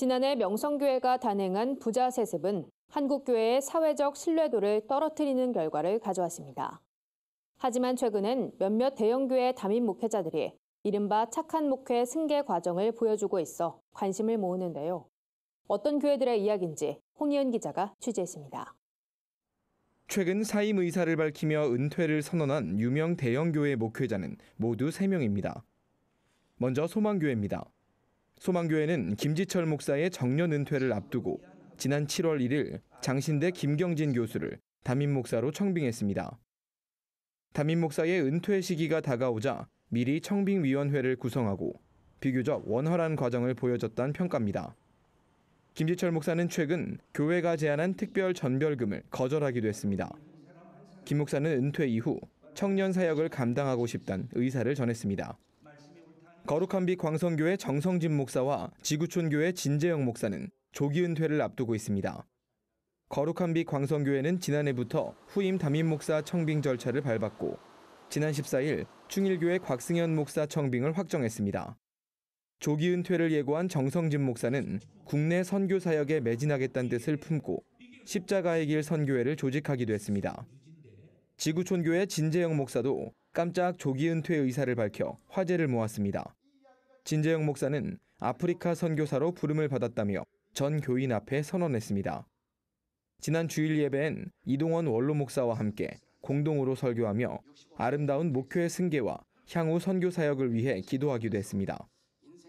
지난해 명성교회가 단행한 부자 세습은 한국교회의 사회적 신뢰도를 떨어뜨리는 결과를 가져왔습니다. 하지만 최근엔 몇몇 대형교회 담임 목회자들이 이른바 착한 목회 승계 과정을 보여주고 있어 관심을 모으는데요. 어떤 교회들의 이야기인지 홍희연 기자가 취재했습니다. 최근 사임 의사를 밝히며 은퇴를 선언한 유명 대형교회 목회자는 모두 3명입니다. 먼저 소망교회입니다. 소망교회는 김지철 목사의 정년 은퇴를 앞두고 지난 7월 1일 장신대 김경진 교수를 담임 목사로 청빙했습니다. 담임 목사의 은퇴 시기가 다가오자 미리 청빙위원회를 구성하고 비교적 원활한 과정을 보여줬다는 평가입니다. 김지철 목사는 최근 교회가 제안한 특별 전별금을 거절하기도 했습니다. 김 목사는 은퇴 이후 청년 사역을 감당하고 싶단 의사를 전했습니다. 거룩한 빛 광성교회 정성진 목사와 지구촌교회 진재영 목사는 조기 은퇴를 앞두고 있습니다. 거룩한 빛 광성교회는 지난해부터 후임 담임 목사 청빙 절차를 밟았고 지난 14일 충일교회 곽승현 목사 청빙을 확정했습니다. 조기 은퇴를 예고한 정성진 목사는 국내 선교 사역에 매진하겠다는 뜻을 품고 십자가의 길 선교회를 조직하기도 했습니다. 지구촌교회 진재영 목사도 깜짝 조기 은퇴 의사를 밝혀 화제를 모았습니다. 진재영 목사는 아프리카 선교사로 부름을 받았다며 전 교인 앞에 선언했습니다. 지난 주일 예배엔 이동원 원로 목사와 함께 공동으로 설교하며 아름다운 목표의 승계와 향후 선교 사역을 위해 기도하기도 했습니다.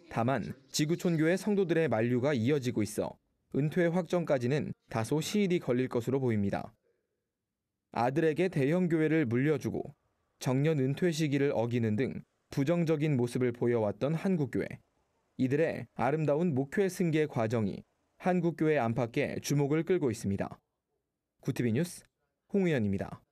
다만 지구촌교회 성도들의 만류가 이어지고 있어 은퇴 확정까지는 다소 시일이 걸릴 것으로 보입니다. 아들에게 대형 교회를 물려주고 정년 은퇴 시기를 어기는 등 부정적인 모습을 보여왔던 한국교회. 이들의 아름다운 목회 승계 과정이 한국교회 안팎에 주목을 끌고 있습니다. 구티비 뉴스 홍우연입니다.